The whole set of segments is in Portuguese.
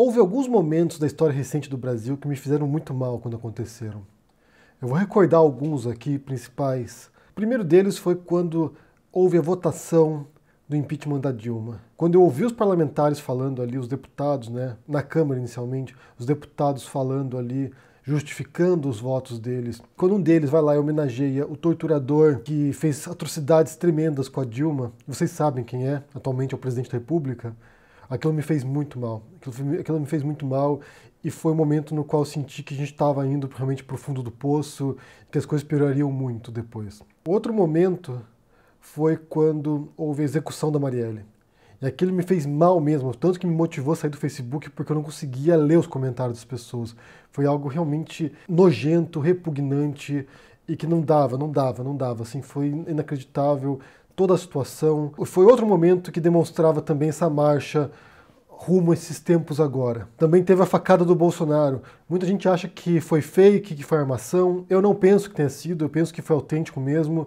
Houve alguns momentos da história recente do Brasil que me fizeram muito mal quando aconteceram. Eu vou recordar alguns aqui principais. O primeiro deles foi quando houve a votação do impeachment da Dilma. Quando eu ouvi os parlamentares falando ali, os deputados, né, na Câmara inicialmente, os deputados falando ali, justificando os votos deles. Quando um deles vai lá e homenageia o torturador que fez atrocidades tremendas com a Dilma, vocês sabem quem é, atualmente é o presidente da República, aquilo me fez muito mal. Aquilo, aquilo me fez muito mal e foi o um momento no qual senti que a gente estava indo realmente para o fundo do poço, que as coisas piorariam muito depois. Outro momento foi quando houve a execução da Marielle. E aquilo me fez mal mesmo, tanto que me motivou a sair do Facebook porque eu não conseguia ler os comentários das pessoas. Foi algo realmente nojento, repugnante e que não dava, não dava, não dava. Assim, foi inacreditável toda a situação. Foi outro momento que demonstrava também essa marcha rumo a esses tempos agora. Também teve a facada do Bolsonaro. Muita gente acha que foi fake, que foi armação. Eu não penso que tenha sido, eu penso que foi autêntico mesmo.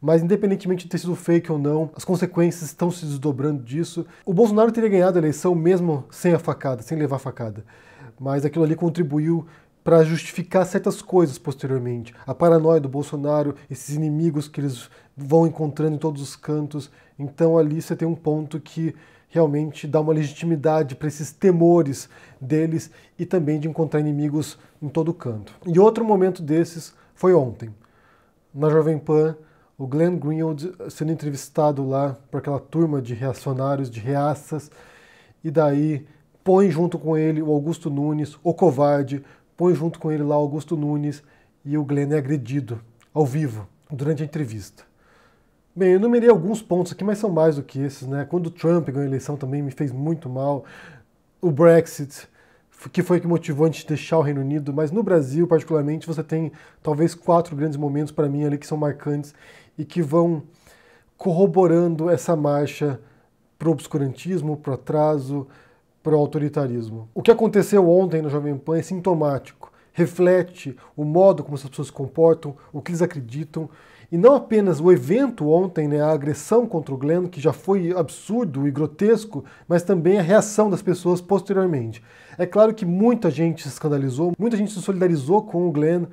Mas independentemente de ter sido fake ou não, as consequências estão se desdobrando disso. O Bolsonaro teria ganhado a eleição mesmo sem a facada, sem levar a facada. Mas aquilo ali contribuiu para justificar certas coisas posteriormente. A paranoia do Bolsonaro, esses inimigos que eles vão encontrando em todos os cantos. Então ali você tem um ponto que realmente dá uma legitimidade para esses temores deles e também de encontrar inimigos em todo canto. E outro momento desses foi ontem. Na Jovem Pan, o Glenn Greenwald sendo entrevistado lá por aquela turma de reacionários, de reaças, e daí põe junto com ele o Augusto Nunes, o covarde, põe junto com ele lá o Augusto Nunes e o Glenn é agredido ao vivo durante a entrevista. Bem, eu numerei alguns pontos aqui, mas são mais do que esses, né? Quando o Trump ganhou a eleição também me fez muito mal. O Brexit, que foi o que motivou a gente deixar o Reino Unido, mas no Brasil, particularmente, você tem talvez quatro grandes momentos para mim ali que são marcantes e que vão corroborando essa marcha pro obscurantismo, pro atraso, pro autoritarismo. O que aconteceu ontem no Jovem Pan é sintomático, reflete o modo como essas pessoas se comportam, o que eles acreditam e não apenas o evento ontem, né, a agressão contra o Glenn, que já foi absurdo e grotesco, mas também a reação das pessoas posteriormente. É claro que muita gente se escandalizou, muita gente se solidarizou com o Glenn,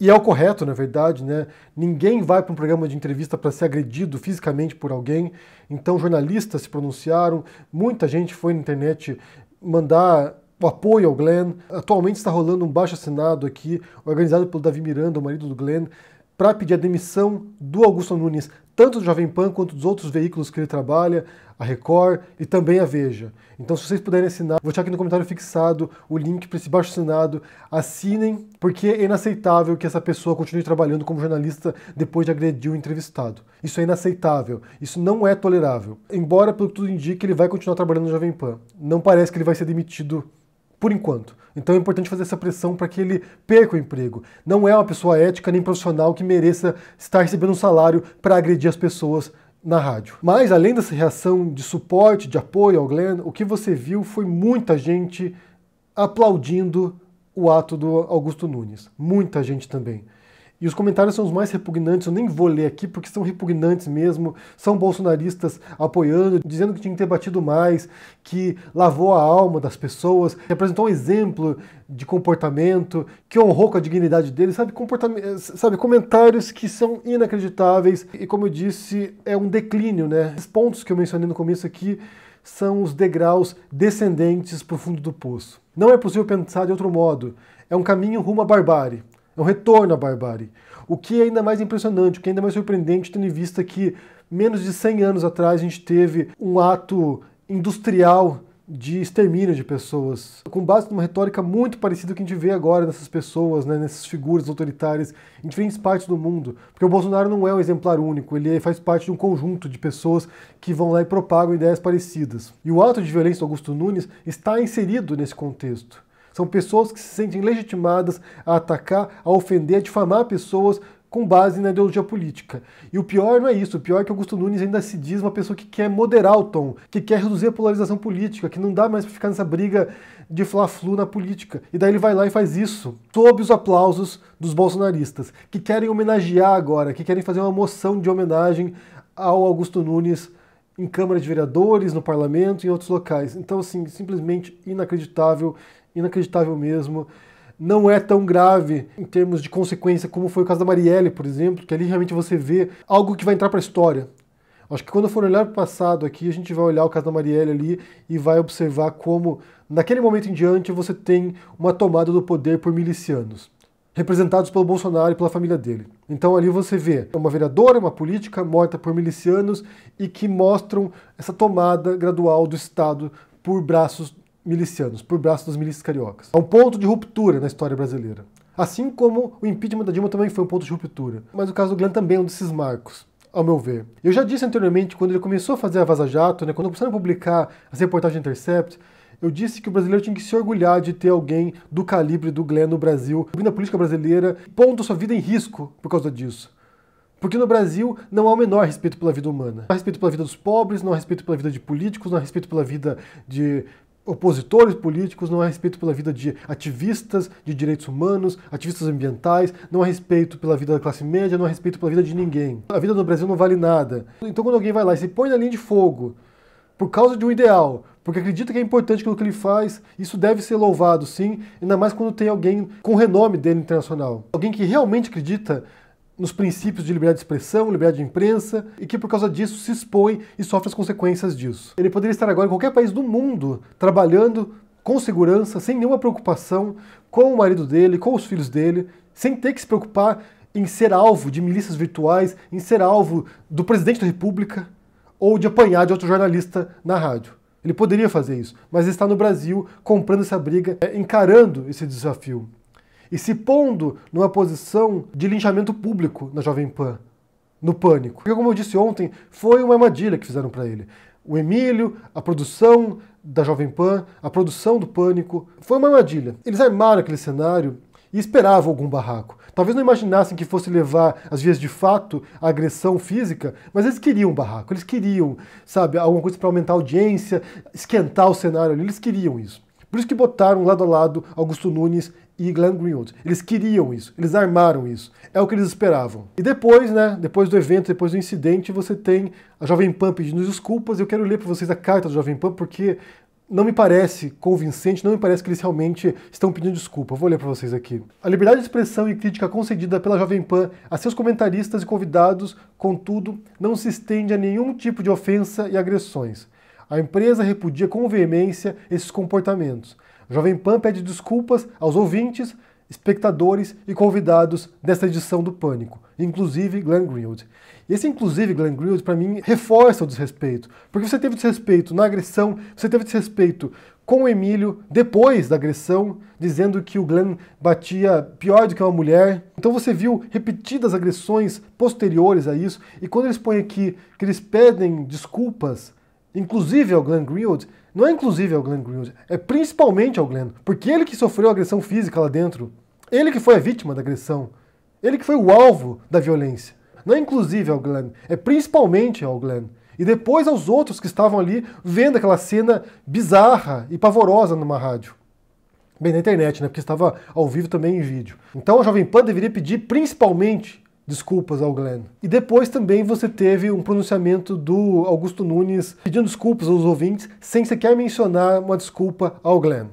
e é o correto, na verdade, né? Ninguém vai para um programa de entrevista para ser agredido fisicamente por alguém. Então, jornalistas se pronunciaram, muita gente foi na internet mandar o apoio ao Glenn. Atualmente está rolando um baixo assinado aqui, organizado pelo Davi Miranda, o marido do Glenn, para pedir a demissão do Augusto Nunes, tanto do Jovem Pan quanto dos outros veículos que ele trabalha, a Record e também a Veja. Então, se vocês puderem assinar, vou deixar aqui no comentário fixado o link para esse baixo assinado. Assinem, porque é inaceitável que essa pessoa continue trabalhando como jornalista depois de agredir o entrevistado. Isso é inaceitável, isso não é tolerável. Embora, pelo que tudo indique, ele vai continuar trabalhando no Jovem Pan. Não parece que ele vai ser demitido por enquanto. Então é importante fazer essa pressão para que ele perca o emprego. Não é uma pessoa ética nem profissional que mereça estar recebendo um salário para agredir as pessoas na rádio. Mas além dessa reação de suporte, de apoio ao Glenn, o que você viu foi muita gente aplaudindo o ato do Augusto Nunes. Muita gente também. E os comentários são os mais repugnantes, eu nem vou ler aqui porque são repugnantes mesmo. São bolsonaristas apoiando, dizendo que tinha que ter batido mais, que lavou a alma das pessoas, que apresentou um exemplo de comportamento, que honrou com a dignidade dele, sabe? sabe? Comentários que são inacreditáveis e, como eu disse, é um declínio, né? Esses pontos que eu mencionei no começo aqui são os degraus descendentes para o fundo do poço. Não é possível pensar de outro modo. É um caminho rumo à barbárie é um retorno à barbárie. O que é ainda mais impressionante, o que é ainda mais surpreendente, tendo em vista que menos de 100 anos atrás a gente teve um ato industrial de extermínio de pessoas, com base numa retórica muito parecida com que a gente vê agora nessas pessoas, né, nessas figuras autoritárias em diferentes partes do mundo. Porque o Bolsonaro não é um exemplar único, ele faz parte de um conjunto de pessoas que vão lá e propagam ideias parecidas. E o ato de violência do Augusto Nunes está inserido nesse contexto. São pessoas que se sentem legitimadas a atacar, a ofender, a difamar pessoas com base na ideologia política. E o pior não é isso, o pior é que Augusto Nunes ainda se diz uma pessoa que quer moderar o tom, que quer reduzir a polarização política, que não dá mais para ficar nessa briga de fla-flu na política. E daí ele vai lá e faz isso, sob os aplausos dos bolsonaristas, que querem homenagear agora, que querem fazer uma moção de homenagem ao Augusto Nunes em Câmara de Vereadores, no parlamento e em outros locais. Então, assim, simplesmente inacreditável inacreditável mesmo. Não é tão grave em termos de consequência como foi o caso da Marielle, por exemplo, que ali realmente você vê algo que vai entrar para a história. Acho que quando for olhar para o passado aqui, a gente vai olhar o caso da Marielle ali e vai observar como, naquele momento em diante, você tem uma tomada do poder por milicianos, representados pelo Bolsonaro e pela família dele. Então ali você vê uma vereadora, uma política morta por milicianos e que mostram essa tomada gradual do Estado por braços milicianos, por braço dos milícias cariocas. É um ponto de ruptura na história brasileira. Assim como o impeachment da Dilma também foi um ponto de ruptura. Mas o caso do Glenn também é um desses marcos, ao meu ver. Eu já disse anteriormente, quando ele começou a fazer a Vaza Jato, né, quando começaram a publicar as reportagens Intercept, eu disse que o brasileiro tinha que se orgulhar de ter alguém do calibre do Glenn no Brasil, vindo a política brasileira, pondo sua vida em risco por causa disso. Porque no Brasil não há o menor respeito pela vida humana. Não há respeito pela vida dos pobres, não há respeito pela vida de políticos, não há respeito pela vida de opositores políticos, não há respeito pela vida de ativistas de direitos humanos, ativistas ambientais, não há respeito pela vida da classe média, não há respeito pela vida de ninguém. A vida no Brasil não vale nada. Então quando alguém vai lá e se põe na linha de fogo por causa de um ideal, porque acredita que é importante aquilo que ele faz, isso deve ser louvado sim, ainda mais quando tem alguém com renome dele internacional. Alguém que realmente acredita nos princípios de liberdade de expressão, liberdade de imprensa, e que por causa disso se expõe e sofre as consequências disso. Ele poderia estar agora em qualquer país do mundo trabalhando com segurança, sem nenhuma preocupação com o marido dele, com os filhos dele, sem ter que se preocupar em ser alvo de milícias virtuais, em ser alvo do presidente da república ou de apanhar de outro jornalista na rádio. Ele poderia fazer isso, mas está no Brasil comprando essa briga, é, encarando esse desafio e se pondo numa posição de linchamento público na Jovem Pan, no pânico. Porque, como eu disse ontem, foi uma armadilha que fizeram para ele. O Emílio, a produção da Jovem Pan, a produção do Pânico, foi uma armadilha. Eles armaram aquele cenário e esperavam algum barraco. Talvez não imaginassem que fosse levar, às vezes de fato, a agressão física, mas eles queriam um barraco, eles queriam, sabe, alguma coisa para aumentar a audiência, esquentar o cenário ali, eles queriam isso. Por isso que botaram lado a lado Augusto Nunes e Glenn Greenwald. Eles queriam isso, eles armaram isso. É o que eles esperavam. E depois, né, depois do evento, depois do incidente, você tem a Jovem Pan pedindo desculpas. Eu quero ler para vocês a carta da Jovem Pan porque não me parece convincente, não me parece que eles realmente estão pedindo desculpa. Eu vou ler para vocês aqui. A liberdade de expressão e crítica concedida pela Jovem Pan a seus comentaristas e convidados, contudo, não se estende a nenhum tipo de ofensa e agressões. A empresa repudia com veemência esses comportamentos. Jovem Pan pede desculpas aos ouvintes, espectadores e convidados desta edição do Pânico, inclusive Glenn Greenwald. E esse inclusive Glenn Greenwald para mim reforça o desrespeito, porque você teve desrespeito na agressão, você teve desrespeito com o Emílio depois da agressão, dizendo que o Glenn batia pior do que uma mulher. Então você viu repetidas agressões posteriores a isso, e quando eles põem aqui que eles pedem desculpas, inclusive ao Glenn Greenwald, não é inclusive ao Glenn Greenwald, é principalmente ao Glenn, porque ele que sofreu agressão física lá dentro, ele que foi a vítima da agressão, ele que foi o alvo da violência. Não é inclusive ao Glenn, é principalmente ao Glenn. E depois aos outros que estavam ali vendo aquela cena bizarra e pavorosa numa rádio. Bem, na internet, né? Porque estava ao vivo também em vídeo. Então a Jovem Pan deveria pedir principalmente desculpas ao Glenn. E depois também você teve um pronunciamento do Augusto Nunes pedindo desculpas aos ouvintes, sem sequer mencionar uma desculpa ao Glenn.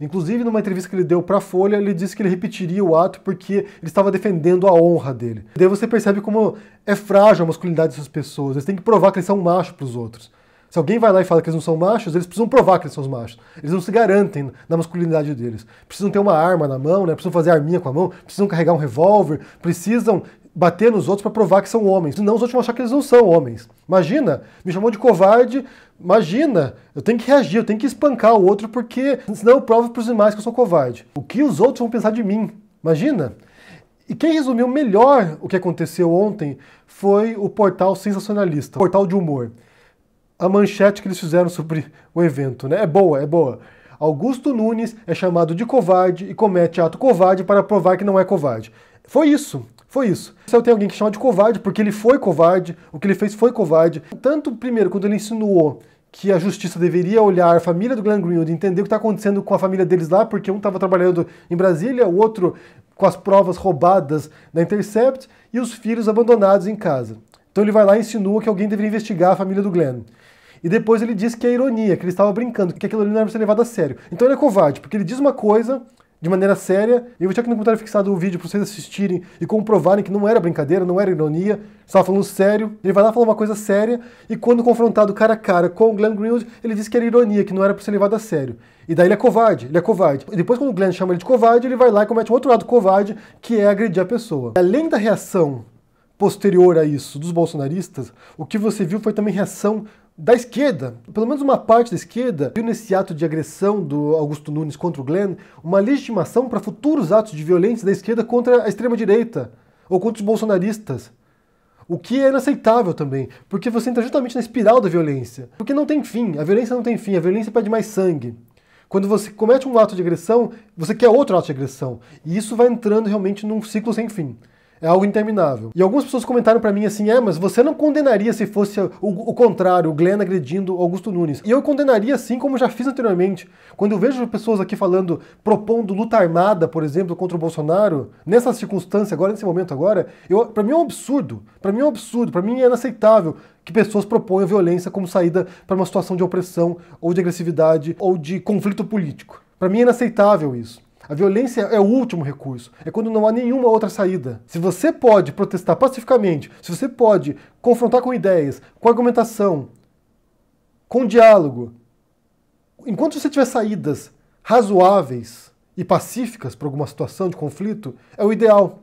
Inclusive, numa entrevista que ele deu para a Folha, ele disse que ele repetiria o ato porque ele estava defendendo a honra dele. Daí você percebe como é frágil a masculinidade dessas pessoas. Eles têm que provar que eles são machos para os outros. Se alguém vai lá e fala que eles não são machos, eles precisam provar que eles são os machos. Eles não se garantem na masculinidade deles. Precisam ter uma arma na mão, né? precisam fazer arminha com a mão, precisam carregar um revólver, precisam bater nos outros para provar que são homens. Senão os outros vão achar que eles não são homens. Imagina, me chamou de covarde, imagina, eu tenho que reagir, eu tenho que espancar o outro porque senão eu provo para os demais que eu sou covarde. O que os outros vão pensar de mim? Imagina. E quem resumiu melhor o que aconteceu ontem foi o portal sensacionalista, o portal de humor a manchete que eles fizeram sobre o evento, né? É boa, é boa. Augusto Nunes é chamado de covarde e comete ato covarde para provar que não é covarde. Foi isso, foi isso. Se eu tenho alguém que chama de covarde porque ele foi covarde, o que ele fez foi covarde. Tanto, primeiro, quando ele insinuou que a justiça deveria olhar a família do Glenn Greenwood, entender o que está acontecendo com a família deles lá, porque um estava trabalhando em Brasília, o outro com as provas roubadas da Intercept e os filhos abandonados em casa. Então ele vai lá e insinua que alguém deveria investigar a família do Glenn. E depois ele diz que é ironia, que ele estava brincando, que aquilo ali não era ser levado a sério. Então ele é covarde, porque ele diz uma coisa de maneira séria. E eu vou deixar aqui no comentário fixado o vídeo para vocês assistirem e comprovarem que não era brincadeira, não era ironia, estava falando sério. Ele vai lá falar uma coisa séria e quando confrontado cara a cara com o Glenn Greenwald, ele diz que era ironia, que não era para ser levado a sério. E daí ele é covarde, ele é covarde. E depois quando o Glenn chama ele de covarde, ele vai lá e comete um outro lado covarde, que é agredir a pessoa. Além da reação posterior a isso dos bolsonaristas, o que você viu foi também reação da esquerda, pelo menos uma parte da esquerda, viu nesse ato de agressão do Augusto Nunes contra o Glenn uma legitimação para futuros atos de violência da esquerda contra a extrema-direita ou contra os bolsonaristas. O que é inaceitável também, porque você entra justamente na espiral da violência. Porque não tem fim, a violência não tem fim, a violência pede mais sangue. Quando você comete um ato de agressão, você quer outro ato de agressão. E isso vai entrando realmente num ciclo sem fim. É algo interminável. E algumas pessoas comentaram para mim assim: é, mas você não condenaria se fosse o, o contrário, o Glenn agredindo Augusto Nunes. E eu condenaria sim, como já fiz anteriormente. Quando eu vejo pessoas aqui falando, propondo luta armada, por exemplo, contra o Bolsonaro, nessa circunstância agora, nesse momento agora, para mim é um absurdo. Para mim é um absurdo. Para mim é inaceitável que pessoas propõem a violência como saída para uma situação de opressão ou de agressividade ou de conflito político. Para mim é inaceitável isso. A violência é o último recurso, é quando não há nenhuma outra saída. Se você pode protestar pacificamente, se você pode confrontar com ideias, com argumentação, com diálogo, enquanto você tiver saídas razoáveis e pacíficas para alguma situação de conflito, é o ideal.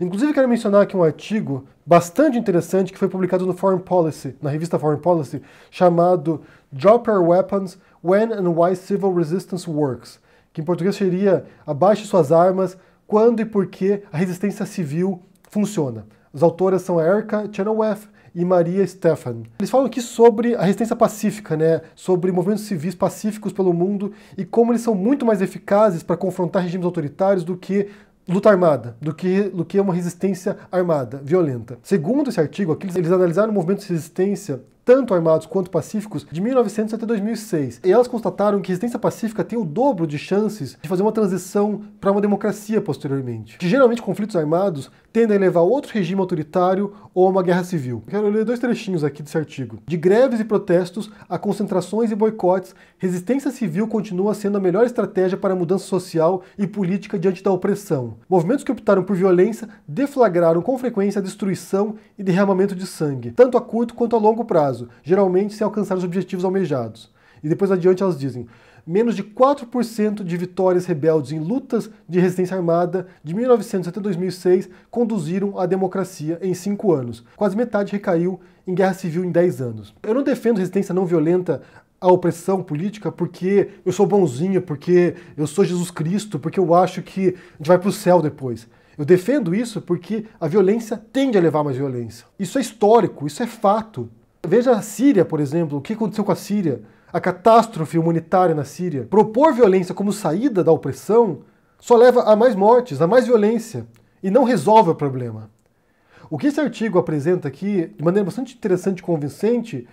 Inclusive, quero mencionar aqui um artigo bastante interessante que foi publicado no Foreign Policy, na revista Foreign Policy, chamado Drop Your Weapons When and Why Civil Resistance Works que em português seria abaixe suas armas, quando e por que a resistência civil funciona. Os autores são a Erika Chenoweth e Maria Stefan. Eles falam aqui sobre a resistência pacífica, né? sobre movimentos civis pacíficos pelo mundo e como eles são muito mais eficazes para confrontar regimes autoritários do que luta armada, do que, do que uma resistência armada, violenta. Segundo esse artigo aqui, eles analisaram movimentos de resistência tanto armados quanto pacíficos, de 1900 até 2006. E elas constataram que a resistência pacífica tem o dobro de chances de fazer uma transição para uma democracia posteriormente. Que geralmente conflitos armados tendem a levar a outro regime autoritário ou a uma guerra civil. Quero ler dois trechinhos aqui desse artigo. De greves e protestos a concentrações e boicotes, resistência civil continua sendo a melhor estratégia para a mudança social e política diante da opressão. Movimentos que optaram por violência deflagraram com frequência a destruição e derramamento de sangue, tanto a curto quanto a longo prazo prazo, geralmente se alcançar os objetivos almejados. E depois adiante elas dizem: menos de 4% de vitórias rebeldes em lutas de resistência armada de 1900 até 2006 conduziram à democracia em 5 anos. Quase metade recaiu em guerra civil em 10 anos. Eu não defendo resistência não violenta à opressão política porque eu sou bonzinho, porque eu sou Jesus Cristo, porque eu acho que a gente vai para o céu depois. Eu defendo isso porque a violência tende a levar mais violência. Isso é histórico, isso é fato. Veja a Síria, por exemplo, o que aconteceu com a Síria, a catástrofe humanitária na Síria. Propor violência como saída da opressão só leva a mais mortes, a mais violência e não resolve o problema. O que esse artigo apresenta aqui, de maneira bastante interessante e convincente,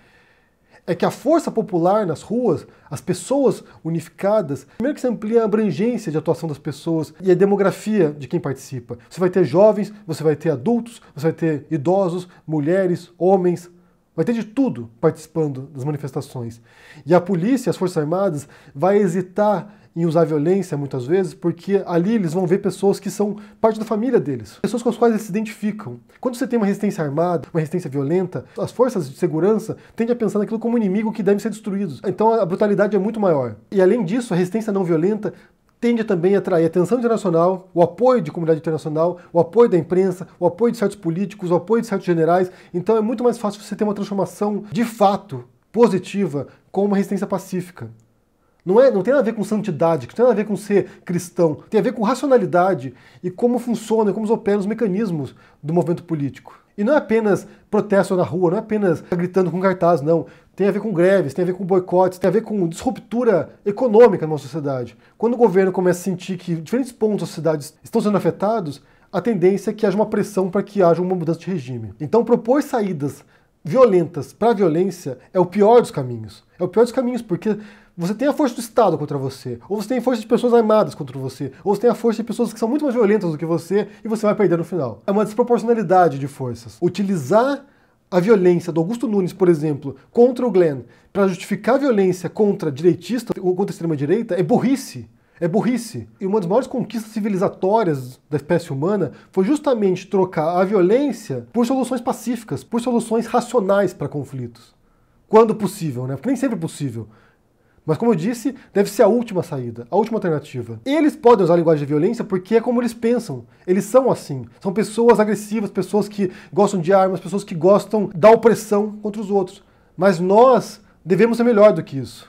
é que a força popular nas ruas, as pessoas unificadas, primeiro que se amplia a abrangência de atuação das pessoas e a demografia de quem participa. Você vai ter jovens, você vai ter adultos, você vai ter idosos, mulheres, homens, Vai ter de tudo participando das manifestações. E a polícia, as Forças Armadas, vai hesitar em usar violência muitas vezes, porque ali eles vão ver pessoas que são parte da família deles, pessoas com as quais eles se identificam. Quando você tem uma resistência armada, uma resistência violenta, as forças de segurança tendem a pensar naquilo como um inimigo que deve ser destruído. Então a brutalidade é muito maior. E além disso, a resistência não violenta tende também a atrair atenção internacional, o apoio de comunidade internacional, o apoio da imprensa, o apoio de certos políticos, o apoio de certos generais. Então é muito mais fácil você ter uma transformação de fato positiva com uma resistência pacífica. Não, é, não tem nada a ver com santidade, não tem nada a ver com ser cristão, tem a ver com racionalidade e como funciona, como operam os mecanismos do movimento político. E não é apenas protesto na rua, não é apenas gritando com cartaz, não tem a ver com greves, tem a ver com boicotes, tem a ver com disruptura econômica numa sociedade. Quando o governo começa a sentir que diferentes pontos da sociedade estão sendo afetados, a tendência é que haja uma pressão para que haja uma mudança de regime. Então, propor saídas violentas para a violência é o pior dos caminhos. É o pior dos caminhos porque você tem a força do Estado contra você, ou você tem a força de pessoas armadas contra você, ou você tem a força de pessoas que são muito mais violentas do que você e você vai perder no final. É uma desproporcionalidade de forças. Utilizar a violência do Augusto Nunes, por exemplo, contra o Glenn, para justificar a violência contra direitista ou contra a extrema-direita, é burrice. É burrice. E uma das maiores conquistas civilizatórias da espécie humana foi justamente trocar a violência por soluções pacíficas, por soluções racionais para conflitos. Quando possível, né? Porque nem sempre é possível. Mas como eu disse, deve ser a última saída, a última alternativa. Eles podem usar a linguagem de violência porque é como eles pensam. Eles são assim. São pessoas agressivas, pessoas que gostam de armas, pessoas que gostam da opressão contra os outros. Mas nós devemos ser melhor do que isso.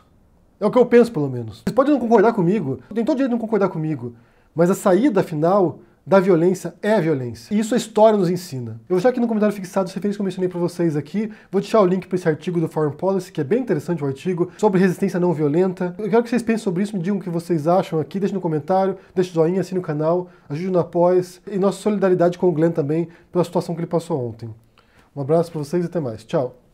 É o que eu penso, pelo menos. Vocês podem não concordar comigo, tem todo direito de não concordar comigo, mas a saída final da violência é violência. E isso a história nos ensina. Eu vou deixar aqui no comentário fixado as referências que eu mencionei para vocês aqui. Vou deixar o link para esse artigo do Foreign Policy, que é bem interessante o artigo, sobre resistência não violenta. Eu quero que vocês pensem sobre isso, me digam o que vocês acham aqui, deixem no comentário, deixem o joinha, assine o canal, ajude no Após e nossa solidariedade com o Glenn também pela situação que ele passou ontem. Um abraço para vocês e até mais. Tchau!